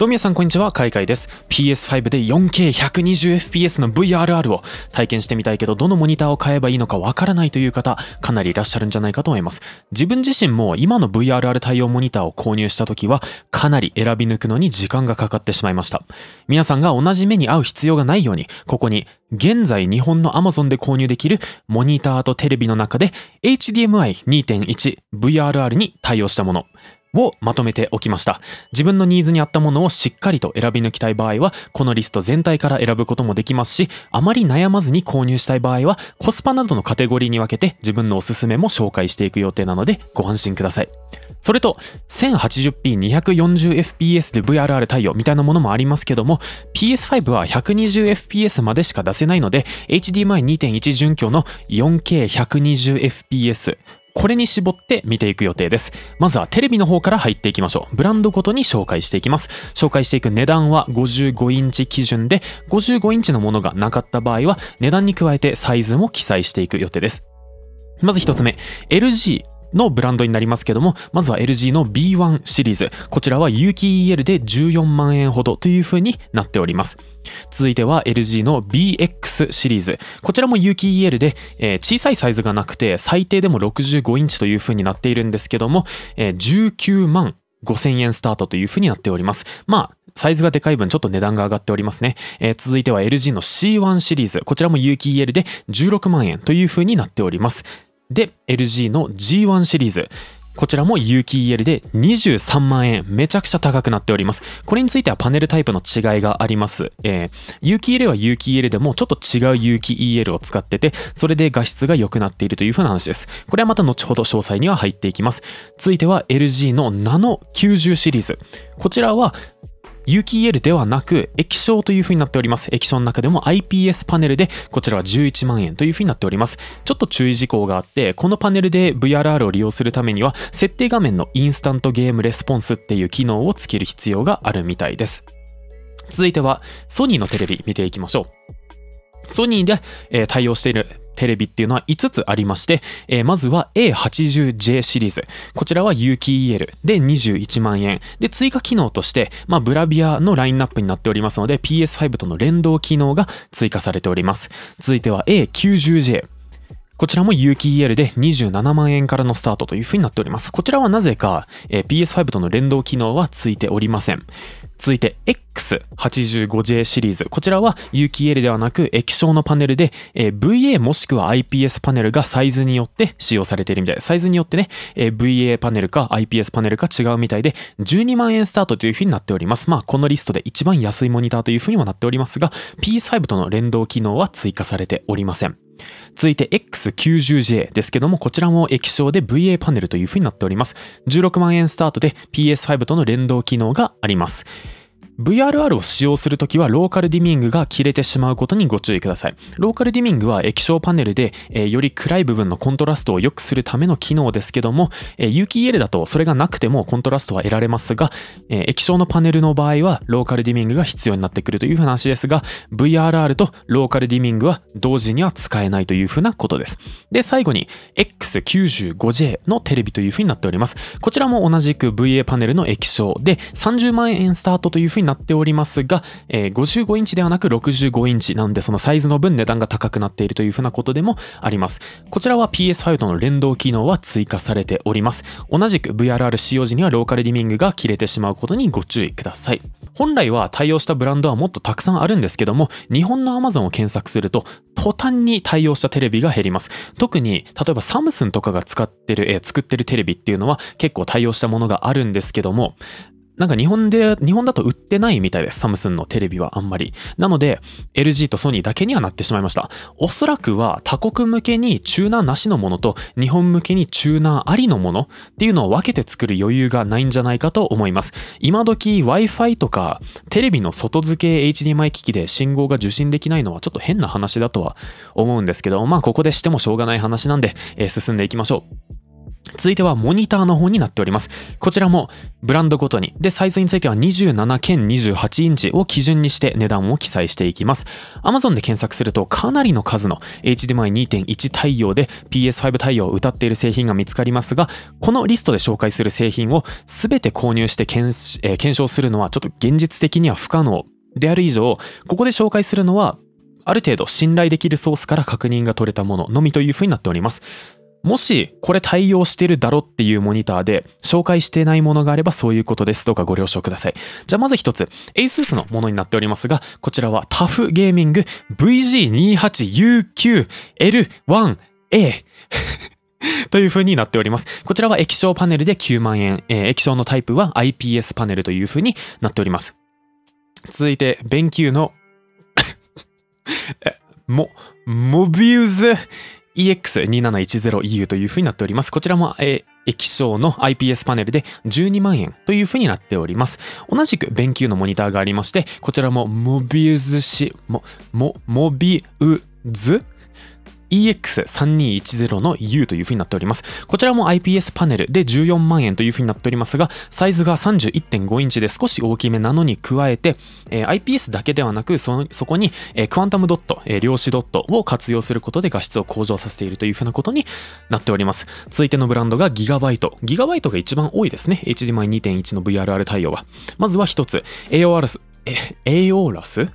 どうみさんこんにちは、海外です。PS5 で 4K120fps の VRR を体験してみたいけど、どのモニターを買えばいいのかわからないという方、かなりいらっしゃるんじゃないかと思います。自分自身も今の VRR 対応モニターを購入した時は、かなり選び抜くのに時間がかかってしまいました。皆さんが同じ目に合う必要がないように、ここに現在日本の Amazon で購入できるモニターとテレビの中で HDMI2.1VRR に対応したものをまとめておきました自分のニーズに合ったものをしっかりと選び抜きたい場合はこのリスト全体から選ぶこともできますしあまり悩まずに購入したい場合はコスパなどのカテゴリーに分けて自分のおすすめも紹介していく予定なのでご安心くださいそれと 1080p240fps で VRR 対応みたいなものもありますけども PS5 は 120fps までしか出せないので HDMI2.1 準拠の 4K120fps これに絞って見ていく予定です。まずはテレビの方から入っていきましょう。ブランドごとに紹介していきます。紹介していく値段は55インチ基準で、55インチのものがなかった場合は、値段に加えてサイズも記載していく予定です。まず1つ目、LG のブランドになりますけども、まずは LG の B1 シリーズ。こちらは有機 EL で14万円ほどという風になっております。続いては LG の BX シリーズ。こちらも有機 EL で、えー、小さいサイズがなくて最低でも65インチという風になっているんですけども、えー、19万5000円スタートという風になっております。まあ、サイズがでかい分ちょっと値段が上がっておりますね。えー、続いては LG の C1 シリーズ。こちらも有機 EL で16万円という風になっております。で、LG の G1 シリーズ。こちらも有機 EL で23万円。めちゃくちゃ高くなっております。これについてはパネルタイプの違いがあります。えー、有機 EL は有機 EL でもちょっと違う有機 EL を使ってて、それで画質が良くなっているといううな話です。これはまた後ほど詳細には入っていきます。続いては LG のナノ90シリーズ。こちらは UKEL ではなく液晶という風になっております。液晶の中でも IPS パネルでこちらは11万円という風になっております。ちょっと注意事項があって、このパネルで VRR を利用するためには設定画面のインスタントゲームレスポンスっていう機能をつける必要があるみたいです。続いてはソニーのテレビ見ていきましょう。ソニーで、え対応しているテレビっていうのは5つありまして、えー、まずは A80J シリーズ。こちらは有機 EL で21万円。で、追加機能として、まあ、ブラビアのラインナップになっておりますので、PS5 との連動機能が追加されております。続いては A90J。こちらも有機 EL で27万円からのスタートというふうになっております。こちらはなぜか、えー、PS5 との連動機能はついておりません。続いて X85J シリーズ。こちらは有機 EL ではなく液晶のパネルで、えー、VA もしくは IPS パネルがサイズによって使用されているみたいサイズによってね、えー、VA パネルか IPS パネルか違うみたいで、12万円スタートというふうになっております。まあ、このリストで一番安いモニターというふうにもなっておりますが、P5 との連動機能は追加されておりません。続いて X90J ですけども、こちらも液晶で VA パネルというふうになっております。16万円スタートで PS5 との連動機能があります。VRR を使用するときはローカルディミングが切れてしまうことにご注意ください。ローカルディミングは液晶パネルで、えー、より暗い部分のコントラストを良くするための機能ですけども、えー、有機 EL だとそれがなくてもコントラストは得られますが、えー、液晶のパネルの場合はローカルディミングが必要になってくるという話ですが、VRR とローカルディミングは同時には使えないというふうなことです。で、最後に X95J のテレビというふうになっております。こちらも同じく VA パネルの液晶で30万円スタートというふうになっておりますが、えー、55インチではなく65インチなんでそのサイズの分値段が高くなっているというふうなことでもあります。こちらは PS5 との連動機能は追加されております。同じく VRR 使用時にはローカルリミングが切れてしまうことにご注意ください。本来は対応したブランドはもっとたくさんあるんですけども、日本の Amazon を検索すると、途端に対応したテレビが減ります。特に、例えばサムスンとかが使ってる、えー、作ってるテレビっていうのは結構対応したものがあるんですけども、なんか日本で、日本だと売ってないみたいです。サムスンのテレビはあんまり。なので、LG とソニーだけにはなってしまいました。おそらくは他国向けにチューナーなしのものと、日本向けにチューナーありのものっていうのを分けて作る余裕がないんじゃないかと思います。今時 Wi-Fi とか、テレビの外付け HDMI 機器で信号が受信できないのはちょっと変な話だとは思うんですけど、まあここでしてもしょうがない話なんで、えー、進んでいきましょう。続いてはモニターの方になっております。こちらもブランドごとに。で、サイズについては27兼28インチを基準にして値段を記載していきます。Amazon で検索するとかなりの数の HDMI2.1 対応で PS5 対応を歌っている製品が見つかりますが、このリストで紹介する製品を全て購入して検,、えー、検証するのはちょっと現実的には不可能である以上、ここで紹介するのはある程度信頼できるソースから確認が取れたもののみというふうになっております。もしこれ対応してるだろっていうモニターで紹介してないものがあればそういうことですとかご了承ください。じゃあまず一つ ASUS のものになっておりますがこちらはタフゲーミング VG28UQL1A という風になっております。こちらは液晶パネルで9万円、えー、液晶のタイプは IPS パネルという風になっております。続いて、BenQ のモ、モビウズ。EX2710EU というふうになっております。こちらも、えー液晶の IPS パネルで12万円というふうになっております。同じく BenQ のモニターがありまして、こちらもモビウズし、も、も、モビウズ EX3210 の U というふうになっております。こちらも IPS パネルで14万円というふうになっておりますが、サイズが31.5インチで少し大きめなのに加えて、えー、IPS だけではなく、そそこに、えー、クワンタムドット、えー、量子ドットを活用することで画質を向上させているというふうなことになっております。続いてのブランドがギガバイト。ギガバイトが一番多いですね。HDMI2.1 の VRR 対応は。まずは一つ、AOR、AORAS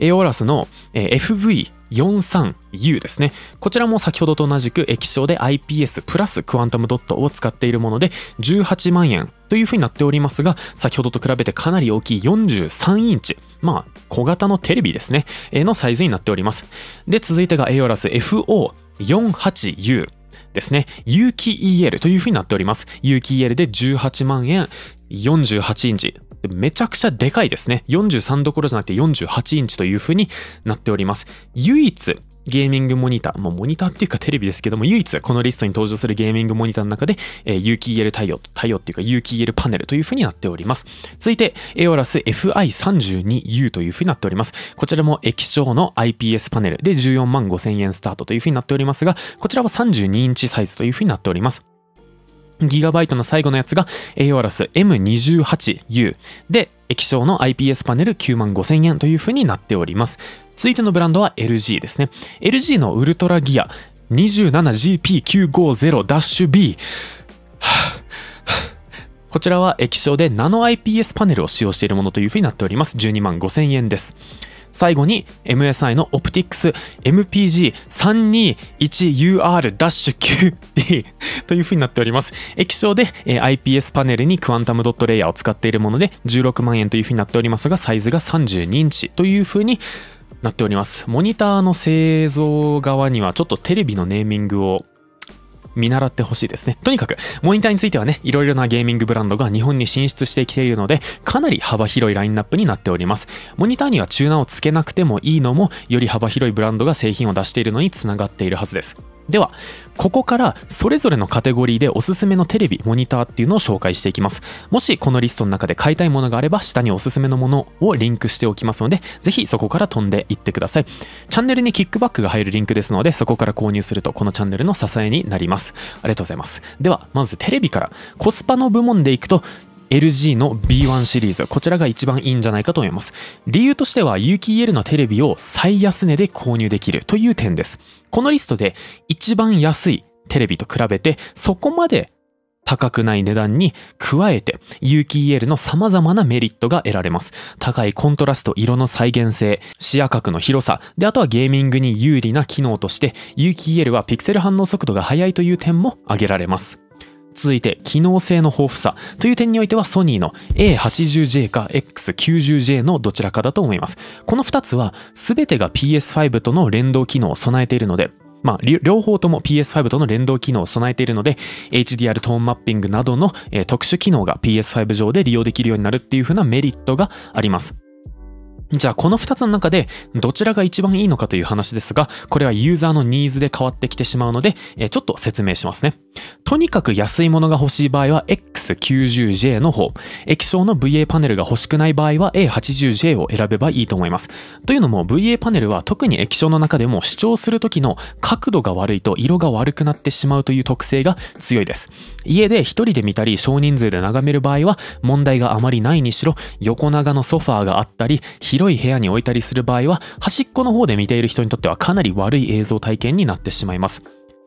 AORAS の FV 43U ですね。こちらも先ほどと同じく液晶で IPS プラスクワンタムドットを使っているもので18万円というふうになっておりますが、先ほどと比べてかなり大きい43インチ。まあ、小型のテレビですね。のサイズになっております。で、続いてが a o r a s FO48U。ですね。有機 EL というふうになっております。有機 EL で18万円、48インチめちゃくちゃでかいですね。43どころじゃなくて48インチというふうになっております。唯一、ゲーミングモニター、まモニターっていうかテレビですけども、唯一このリストに登場するゲーミングモニターの中で、えー、有機 EL 対応、対応っていうか有機 EL パネルというふうになっております。続いて、エオラス FI32U というふうになっております。こちらも液晶の IPS パネルで14万5000円スタートというふうになっておりますが、こちらは32インチサイズというふうになっております。ギガバイトの最後のやつが a o r a s M28U で液晶の IPS パネル9万5000円というふうになっております。続いてのブランドは LG ですね。LG のウルトラギア 27GP950-B こちらは液晶でナノ IPS パネルを使用しているものというふうになっております。12万5000円です。最後に MSI の o p t i s MPG321UR-9D というふうになっております。液晶で IPS パネルにクワンタムドットレイヤーを使っているもので16万円というふうになっておりますが、サイズが32インチというふうになっております。モニターの製造側にはちょっとテレビのネーミングを見習ってほしいですね。とにかく、モニターについてはね、いろいろなゲーミングブランドが日本に進出してきているので、かなり幅広いラインナップになっております。モニターにはチューナーをつけなくてもいいのも、より幅広いブランドが製品を出しているのにつながっているはずです。では、ここからそれぞれのカテゴリーでおすすめのテレビ、モニターっていうのを紹介していきます。もしこのリストの中で買いたいものがあれば、下におすすめのものをリンクしておきますので、ぜひそこから飛んでいってください。チャンネルにキックバックが入るリンクですので、そこから購入するとこのチャンネルの支えになります。ありがとうございます。では、まずテレビから、コスパの部門でいくと、LG の B1 シリーズこちらが一番いいんじゃないかと思います理由としては有機 EL のテレビを最安値で購入できるという点ですこのリストで一番安いテレビと比べてそこまで高くない値段に加えて有機 EL の様々なメリットが得られます高いコントラスト色の再現性視野角の広さであとはゲーミングに有利な機能として有機 EL はピクセル反応速度が速いという点も挙げられます続いて機能性の豊富さという点においてはソニーの A80J か X90J のどちらかだと思いますこの2つは全てが PS5 との連動機能を備えているのでまあ、両方とも PS5 との連動機能を備えているので、HDR トーンマッピングなどの、えー、特殊機能が PS5 上で利用できるようになるっていう風なメリットがあります。じゃあこの2つの中でどちらが一番いいのかという話ですが、これはユーザーのニーズで変わってきてしまうので、えー、ちょっと説明しますね。とにかく安いものが欲しい場合は X90J の方、液晶の VA パネルが欲しくない場合は A80J を選べばいいと思います。というのも VA パネルは特に液晶の中でも主張する時の角度が悪いと色が悪くなってしまうという特性が強いです。家で1人で見たり少人数で眺める場合は問題があまりないにしろ横長のソファーがあったり広い部屋に置いたりする場合は端っこの方で見ている人にとってはかなり悪い映像体験になってしまいます。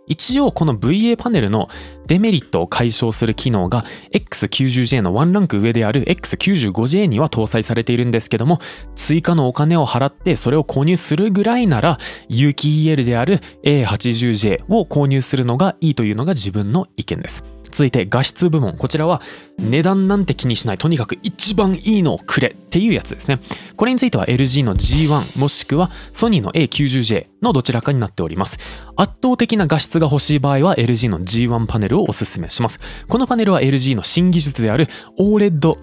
一応この VA パネルのデメリットを解消する機能が X90J のワンランク上である X95J には搭載されているんですけども、追加のお金を払ってそれを購入するぐらいなら、有機 EL である A80J を購入するのがいいというのが自分の意見です。続いて画質部門。こちらは値段なんて気にしない。とにかく一番いいのをくれっていうやつですね。これについては LG の G1 もしくはソニーの A90J のどちらかになっております。圧倒的な画質が欲しい場合は LG の G1 パネルをおすすめします。このパネルは LG の新技術である OLED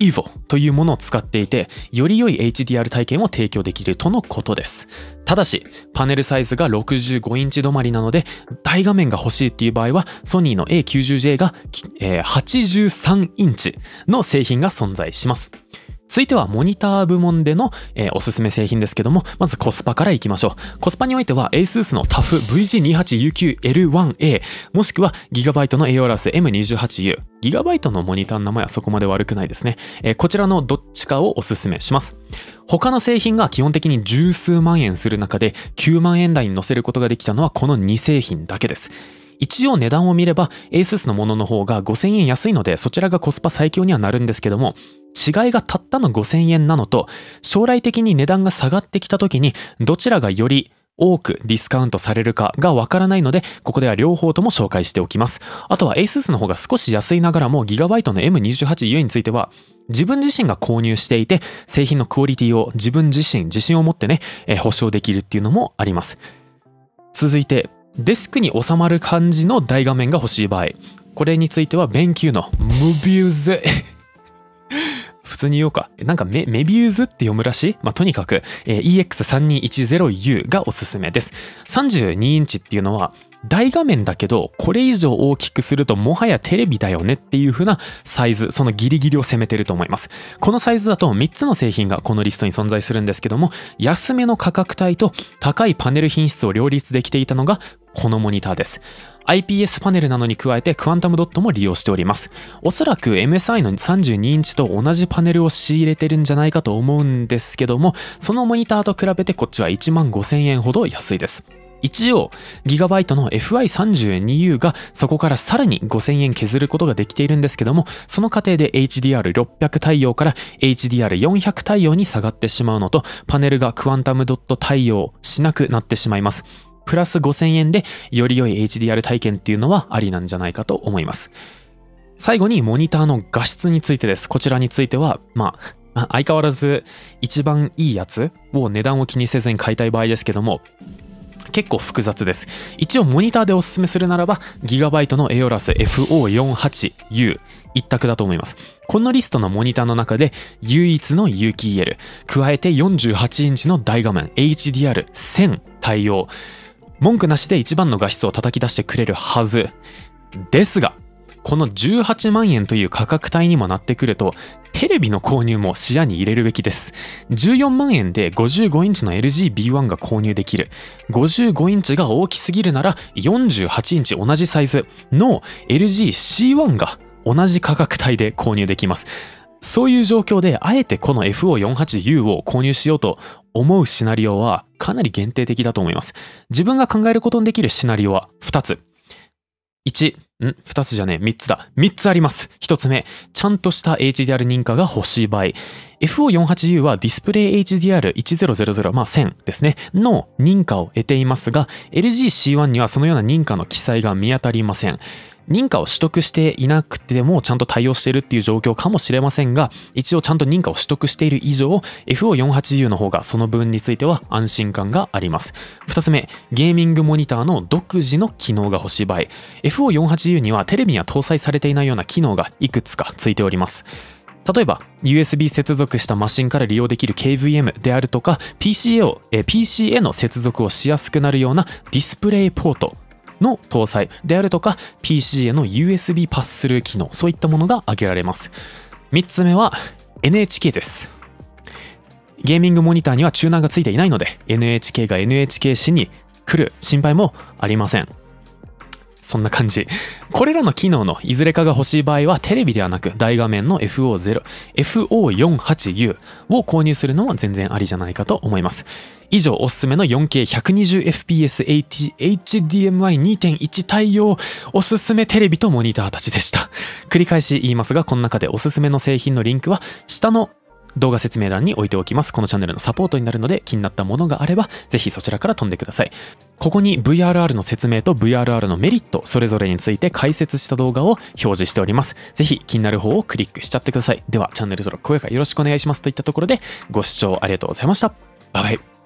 EVO というものを使っていて、より良い HDR 体験を提供できるとのことです。ただし、パネルサイズが65インチ止まりなので、大画面が欲しいっていう場合は、ソニーの A90J が、えー、83インチの製品が存在します。続いてはモニター部門での、えー、おすすめ製品ですけども、まずコスパからいきましょう。コスパにおいては ASUS の t フ f v g 2 8 u q l 1 a もしくは GB の AORUS M28U、GB のモニターの名前はそこまで悪くないですね。えー、こちらのどっちかをおすすめします。他の製品が基本的に十数万円する中で9万円台に乗せることができたのはこの2製品だけです。一応値段を見れば ASUS のものの方が5000円安いのでそちらがコスパ最強にはなるんですけども違いがたったの5000円なのと将来的に値段が下がってきた時にどちらがより多くディスカウントされるかがわからないので、ここでは両方とも紹介しておきます。あとは ASUS の方が少し安いながらも、ギガバイトの M28 ゆえについては、自分自身が購入していて、製品のクオリティを自分自身、自信を持ってね、えー、保証できるっていうのもあります。続いて、デスクに収まる感じの大画面が欲しい場合これについては便 q のムビューズ 普通に言おうかなんかメメビューズって読むらしい、まあ、とにかく、えー、EX3210U がおすすめです32インチっていうのは大画面だけど、これ以上大きくするともはやテレビだよねっていう風なサイズ、そのギリギリを攻めてると思います。このサイズだと3つの製品がこのリストに存在するんですけども、安めの価格帯と高いパネル品質を両立できていたのがこのモニターです。IPS パネルなのに加えてクアンタムドットも利用しております。おそらく MSI の32インチと同じパネルを仕入れてるんじゃないかと思うんですけども、そのモニターと比べてこっちは1万5000円ほど安いです。一応、ギガバイトの FI32U がそこからさらに5000円削ることができているんですけども、その過程で HDR600 対応から HDR400 対応に下がってしまうのと、パネルがクワンタムドット対応しなくなってしまいます。プラス5000円でより良い HDR 体験っていうのはありなんじゃないかと思います。最後にモニターの画質についてです。こちらについては、まあ、相変わらず一番いいやつを値段を気にせずに買いたい場合ですけども、結構複雑です一応モニターでおすすめするならば Gigabyte のエオラス FO48U 一択だと思いますこのリストのモニターの中で唯一の有機 EL 加えて48インチの大画面 HDR1000 対応文句なしで一番の画質を叩き出してくれるはずですがこの18万円という価格帯にもなってくると、テレビの購入も視野に入れるべきです。14万円で55インチの LGB1 が購入できる。55インチが大きすぎるなら48インチ同じサイズの LGC1 が同じ価格帯で購入できます。そういう状況で、あえてこの FO48U を購入しようと思うシナリオはかなり限定的だと思います。自分が考えることのできるシナリオは2つ。1、ん ?2 つじゃねえ、3つだ。3つあります。1つ目、ちゃんとした HDR 認可が欲しい場合。FO48U はディスプレイ HDR1000、まあ1000ですね、の認可を得ていますが、LGC1 にはそのような認可の記載が見当たりません。認可を取得していなくてもちゃんと対応しているっていう状況かもしれませんが、一応ちゃんと認可を取得している以上、FO48U の方がその分については安心感があります。2つ目、ゲーミングモニターの独自の機能が欲しい場合、FO48U にはテレビには搭載されていないような機能がいくつかついております。例えば USB 接続したマシンから利用できる KVM であるとか p c へを p c の接続をしやすくなるようなディスプレイポートの搭載であるとか PC への USB パススルー機能そういったものが挙げられます3つ目は NHK ですゲーミングモニターにはチューナーがついていないので NHK が NHK 市に来る心配もありませんそんな感じ。これらの機能のいずれかが欲しい場合は、テレビではなく大画面の FO0、FO48U を購入するのも全然ありじゃないかと思います。以上、おすすめの 4K120fps HDMI2.1 対応、おすすめテレビとモニターたちでした。繰り返し言いますが、この中でおすすめの製品のリンクは、下の動画説明欄に置いておきます。このチャンネルのサポートになるので気になったものがあればぜひそちらから飛んでください。ここに VRR の説明と VRR のメリットそれぞれについて解説した動画を表示しております。ぜひ気になる方をクリックしちゃってください。ではチャンネル登録、高評価よろしくお願いしますといったところでご視聴ありがとうございました。バイバイ。